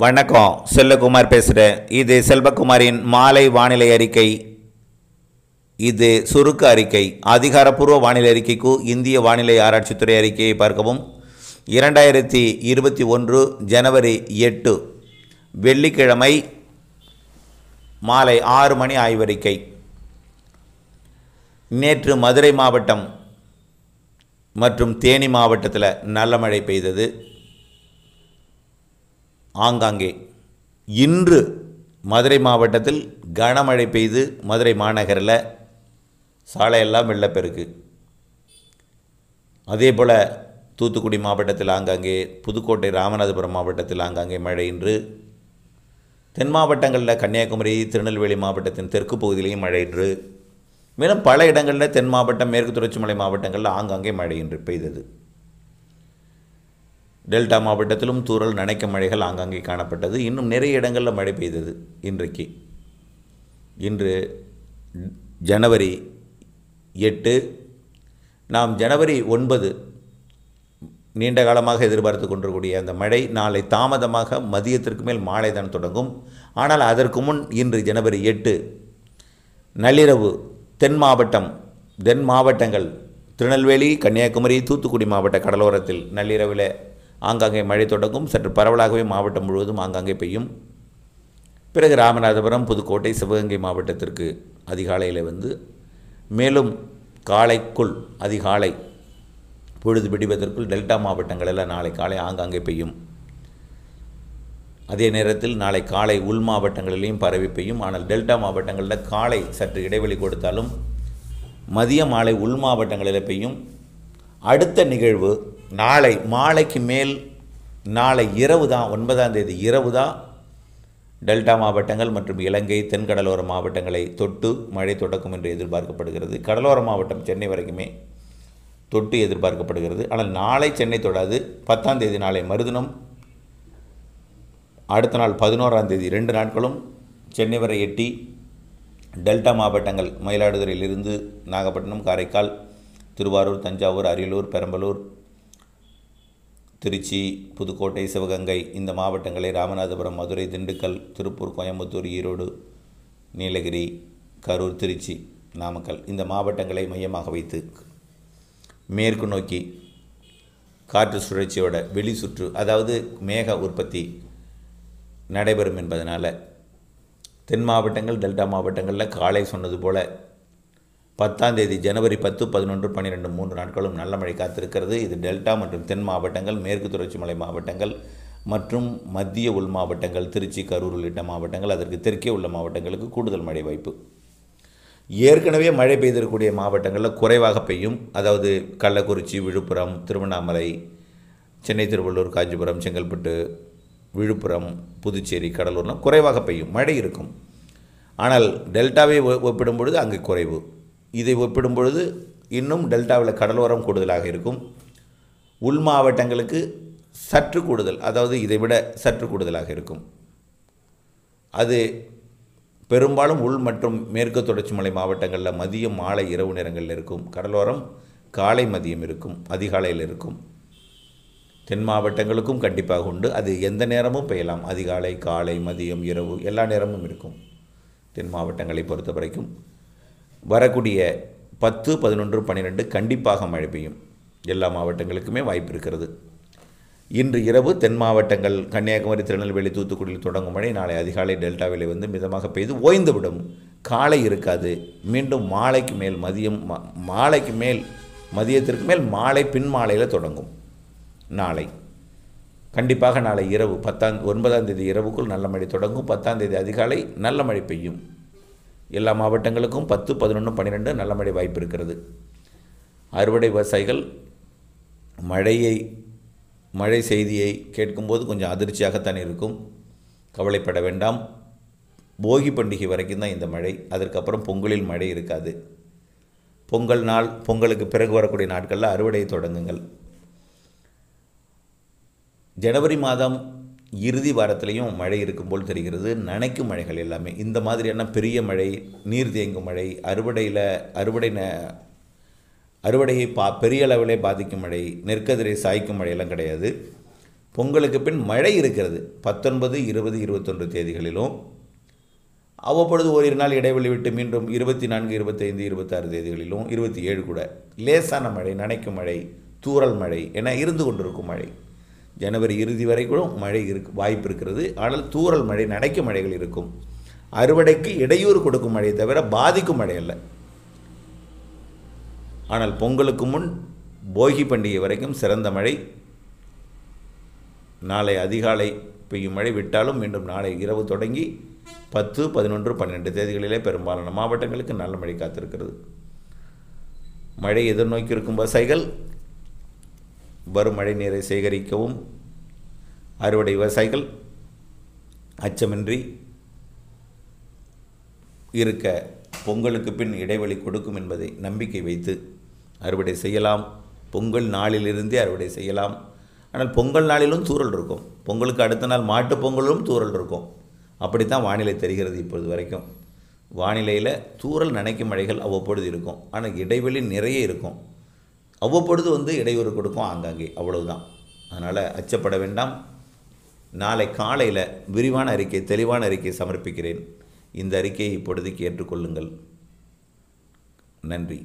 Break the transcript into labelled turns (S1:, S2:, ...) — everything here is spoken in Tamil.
S1: வணக்கம் செல்லகுமார் பேசுகிறேன் இது செல்வகுமாரின் மாலை வானிலை அறிக்கை இது சுருக்க அறிக்கை அதிகாரப்பூர்வ வானிலை அறிக்கைக்கு இந்திய வானிலை ஆராய்ச்சித்துறை அறிக்கையை பார்க்கவும் இரண்டாயிரத்தி இருபத்தி ஒன்று ஜனவரி எட்டு வெள்ளிக்கிழமை மாலை ஆறு மணி ஆய்வறிக்கை நேற்று மதுரை மாவட்டம் மற்றும் தேனி மாவட்டத்தில் நல்ல மழை பெய்தது ஆங்காங்கே இன்று மதுரை மாவட்டத்தில் கனமழை பெய்து மதுரை மாநகரில் சாலையெல்லாம் வெள்ளப்பெருக்கு அதே போல் தூத்துக்குடி மாவட்டத்தில் ஆங்காங்கே புதுக்கோட்டை ராமநாதபுரம் மாவட்டத்தில் ஆங்காங்கே மழை இன்று தென் மாவட்டங்களில் கன்னியாகுமரி திருநெல்வேலி மாவட்டத்தின் தெற்கு பகுதியிலையும் மழை இன்று மேலும் பல இடங்களில் தென் மாவட்டம் மேற்கு தொடர்ச்சி மலை மாவட்டங்களில் ஆங்காங்கே மழை இன்று பெய்தது டெல்டா மாவட்டத்திலும் தூரல் நனைக்க மழைகள் ஆங்காங்கே காணப்பட்டது இன்னும் நிறைய இடங்களில் மழை பெய்தது இன்றைக்கு இன்று ஜனவரி எட்டு நாம் ஜனவரி ஒன்பது நீண்ட காலமாக எதிர்பார்த்து கொண்டிருக்கூடிய அந்த மழை நாளை தாமதமாக மதியத்திற்கு மேல் மாலை தான் தொடங்கும் ஆனால் அதற்கு முன் இன்று ஜனவரி எட்டு நள்ளிரவு தென் மாவட்டம் தென் மாவட்டங்கள் திருநெல்வேலி கன்னியாகுமரி தூத்துக்குடி மாவட்ட கடலோரத்தில் நள்ளிரவில் ஆங்காங்கே மழை தொடங்கும் சற்று பரவலாகவே மாவட்டம் முழுவதும் ஆங்காங்கே பெய்யும் பிறகு ராமநாதபுரம் புதுக்கோட்டை சிவகங்கை மாவட்டத்திற்கு அதிகாலையில் வந்து மேலும் காலைக்குள் அதிகாலை பொழுது விடிவதற்குள் டெல்டா மாவட்டங்களெல்லாம் நாளை காலை ஆங்காங்கே பெய்யும் அதே நேரத்தில் நாளை காலை உள் மாவட்டங்களிலேயும் பரவி பெய்யும் ஆனால் டெல்டா மாவட்டங்களில் காலை சற்று இடைவெளி கொடுத்தாலும் மதிய மாலை உள் மாவட்டங்களில் பெய்யும் அடுத்த நிகழ்வு நாளை மாலைக்கு மேல் நாளை இரவு தான் ஒன்பதாம் தேதி இரவு தான் டெல்டா மாவட்டங்கள் மற்றும் இலங்கை தென்கடலோர மாவட்டங்களை தொட்டு மழை தொடக்கும் என்று எதிர்பார்க்கப்படுகிறது கடலோர மாவட்டம் சென்னை வரைக்குமே தொட்டு எதிர்பார்க்கப்படுகிறது ஆனால் நாளை சென்னை தொடாது பத்தாம் தேதி நாளை மறுதினம் அடுத்த நாள் பதினோராம் தேதி ரெண்டு நாட்களும் சென்னை வரை எட்டி டெல்டா மாவட்டங்கள் மயிலாடுதுறையிலிருந்து நாகப்பட்டினம் காரைக்கால் திருவாரூர் தஞ்சாவூர் அரியலூர் பெரம்பலூர் திருச்சி புதுக்கோட்டை சிவகங்கை இந்த மாவட்டங்களை ராமநாதபுரம் மதுரை திண்டுக்கல் திருப்பூர் கோயம்புத்தூர் ஈரோடு நீலகிரி கரூர் திருச்சி நாமக்கல் இந்த மாவட்டங்களை மையமாக வைத்து மேற்கு நோக்கி காற்று சுழற்சியோட வெளி சுற்று அதாவது மேக உற்பத்தி நடைபெறும் என்பதனால் தென் மாவட்டங்கள் டெல்டா மாவட்டங்களில் காலை சொன்னது போல் பத்தாம் தேதி ஜனவரி பத்து பதினொன்று பன்னிரெண்டு மூன்று நாட்களும் நல்ல மழை காத்திருக்கிறது இது டெல்டா மற்றும் தென் மாவட்டங்கள் மேற்கு தொடர்ச்சி மலை மாவட்டங்கள் மற்றும் மத்திய உள் மாவட்டங்கள் திருச்சி கரூர் உள்ளிட்ட மாவட்டங்கள் அதற்கு தெற்கே உள்ள மாவட்டங்களுக்கு கூடுதல் மழை வாய்ப்பு ஏற்கனவே மழை பெய்திருக்கக்கூடிய மாவட்டங்களில் குறைவாக பெய்யும் அதாவது கள்ளக்குறிச்சி விழுப்புரம் திருவண்ணாமலை சென்னை திருவள்ளூர் காஞ்சிபுரம் செங்கல்பட்டு விழுப்புரம் புதுச்சேரி கடலூர்லாம் குறைவாக பெய்யும் மழை இருக்கும் ஆனால் டெல்டாவை ஒப்பிடும் பொழுது அங்கே குறைவு இதை ஒப்பிடும் பொழுது இன்னும் டெல்டாவில் கடலோரம் கூடுதலாக இருக்கும் உள் மாவட்டங்களுக்கு சற்று கூடுதல் அதாவது இதைவிட சற்று கூடுதலாக இருக்கும் அது பெரும்பாலும் உள் மற்றும் மேற்கு தொடர்ச்சி மலை மாவட்டங்களில் மதியம் மாலை இரவு நேரங்களில் இருக்கும் கடலோரம் காலை மதியம் இருக்கும் அதிகாலையில் இருக்கும் தென் மாவட்டங்களுக்கும் கண்டிப்பாக உண்டு அது எந்த நேரமும் பெய்யலாம் அதிகாலை காலை மதியம் இரவு எல்லா நேரமும் இருக்கும் தென் மாவட்டங்களை பொறுத்த வரைக்கும் வரக்கூடிய பத்து பதினொன்று பன்னிரெண்டு கண்டிப்பாக மழை பெய்யும் எல்லா மாவட்டங்களுக்குமே வாய்ப்பு இருக்கிறது இன்று இரவு தென் மாவட்டங்கள் கன்னியாகுமரி திருநெல்வேலி தூத்துக்குடியில் தொடங்கும் மழை நாளை அதிகாலை டெல்டாவிலே வந்து மிதமாக பெய்து ஓய்ந்துவிடும் காலை இருக்காது மீண்டும் மாலைக்கு மேல் மதியம் மாலைக்கு மேல் மதியத்திற்கு மேல் மாலை பின் மாலையில் தொடங்கும் நாளை கண்டிப்பாக நாளை இரவு பத்தாம் ஒன்பதாம் தேதி இரவுக்குள் நல்ல மழை தொடங்கும் பத்தாம் தேதி அதிகாலை நல்ல மழை பெய்யும் எல்லா மாவட்டங்களுக்கும் பத்து பதினொன்று பன்னிரெண்டு நல்ல மழை வாய்ப்பு இருக்கிறது அறுவடை விவசாயிகள் மழையை மழை செய்தியை கேட்கும்போது கொஞ்சம் அதிர்ச்சியாகத்தான் இருக்கும் கவலைப்பட வேண்டாம் போகி பண்டிகை வரைக்கும் தான் இந்த மழை அதற்கப்புறம் பொங்கலில் மழை இருக்காது பொங்கல் நாள் பொங்கலுக்கு பிறகு வரக்கூடிய நாட்களில் அறுவடையை தொடங்குங்கள் ஜனவரி மாதம் இறுதி வாரத்திலையும் மழை இருக்கும் போல் தெரிகிறது நனைக்கும் மழைகள் எல்லாமே இந்த மாதிரியான பெரிய மழை நீர் தேங்கும் மழை அறுவடையில் அறுவடை ந அறுவடையை பா பெரிய அளவிலே பாதிக்கும் மழை நெற்கதிரை சாய்க்கும் மழையெல்லாம் கிடையாது பொங்கலுக்கு பின் மழை இருக்கிறது பத்தொன்பது இருபது இருபத்தொன்று தேதிகளிலும் அவ்வப்பொழுது ஓரிரு நாள் இடைவெளி விட்டு மீண்டும் இருபத்தி நான்கு இருபத்தைந்து இருபத்தாறு தேதிகளிலும் இருபத்தி ஏழு கூட லேசான மழை நனைக்கும் மழை தூறல் மழை என இருந்து கொண்டிருக்கும் மழை ஜனவரி இறுதி வரை கூட மழை இருக்கு வாய்ப்பு இருக்கிறது ஆனால் தூரல் மழை நடைக்கும் மழைகள் இருக்கும் அறுவடைக்கு இடையூறு கொடுக்கும் மழையை தவிர பாதிக்கும் மழை அல்ல ஆனால் பொங்கலுக்கு முன் போகி பண்டிகை வரைக்கும் சிறந்த மழை நாளை அதிகாலை பெய்யும் மழை விட்டாலும் மீண்டும் நாளை இரவு தொடங்கி பத்து பதினொன்று பன்னெண்டு தேதிகளிலே பெரும்பாலான மாவட்டங்களுக்கு நல்ல மழை காத்திருக்கிறது மழை எதிர்நோக்கி இருக்கும் விவசாயிகள் வரும் மழை நீரை சேகரிக்கவும் அறுவடை விவசாயிகள் அச்சமின்றி இருக்க பொங்கலுக்கு பின் இடைவெளி கொடுக்கும் என்பதை நம்பிக்கை வைத்து அறுவடை செய்யலாம் பொங்கல் நாளிலிருந்தே அறுவடை செய்யலாம் ஆனால் பொங்கல் நாளிலும் தூரல் இருக்கும் பொங்கலுக்கு அடுத்த நாள் மாட்டு பொங்கலும் தூரல் இருக்கும் அப்படித்தான் வானிலை தெரிகிறது இப்பொழுது வரைக்கும் வானிலையில் தூரல் நனைக்கும் மழைகள் அவ்வப்பொழுது இருக்கும் ஆனால் இடைவெளி நிறைய இருக்கும் அவ்வப்பொழுது வந்து இடையூறு கொடுக்கும் ஆங்காங்கே அவ்வளவுதான் அதனால் அச்சப்பட வேண்டாம் நாளை காலையில் விரிவான அறிக்கை தெளிவான அறிக்கை சமர்ப்பிக்கிறேன் இந்த அறிக்கையை இப்பொழுதுக்கு ஏற்றுக்கொள்ளுங்கள் நன்றி